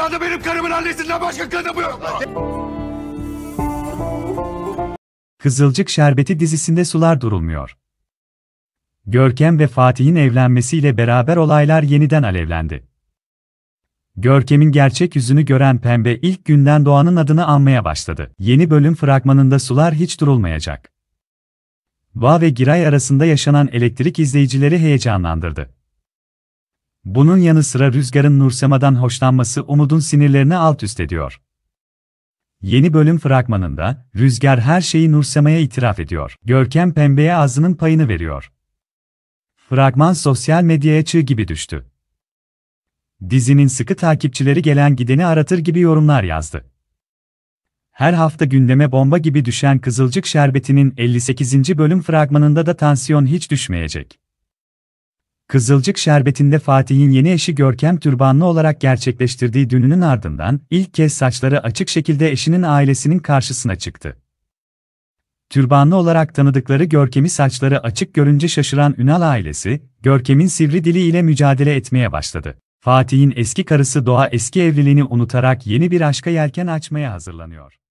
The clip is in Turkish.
Dünyada benim karımın annesinden başka kadın yok Kızılcık Şerbeti dizisinde sular durulmuyor. Görkem ve Fatih'in evlenmesiyle beraber olaylar yeniden alevlendi. Görkem'in gerçek yüzünü gören Pembe ilk günden Doğan'ın adını anmaya başladı. Yeni bölüm fragmanında sular hiç durulmayacak. Va ve Giray arasında yaşanan elektrik izleyicileri heyecanlandırdı. Bunun yanı sıra Rüzgar'ın Nursema'dan hoşlanması umudun sinirlerini alt üst ediyor. Yeni bölüm fragmanında, Rüzgar her şeyi Nursema'ya itiraf ediyor. Görkem Pembe'ye ağzının payını veriyor. Fragman sosyal medyaya çığ gibi düştü. Dizinin sıkı takipçileri gelen gideni aratır gibi yorumlar yazdı. Her hafta gündeme bomba gibi düşen Kızılcık Şerbeti'nin 58. bölüm fragmanında da tansiyon hiç düşmeyecek. Kızılcık Şerbeti'nde Fatih'in yeni eşi Görkem Türbanlı olarak gerçekleştirdiği düğününün ardından ilk kez saçları açık şekilde eşinin ailesinin karşısına çıktı. Türbanlı olarak tanıdıkları Görkem'i saçları açık görünce şaşıran Ünal ailesi, Görkem'in sivri dili ile mücadele etmeye başladı. Fatih'in eski karısı Doğa eski evliliğini unutarak yeni bir aşka yelken açmaya hazırlanıyor.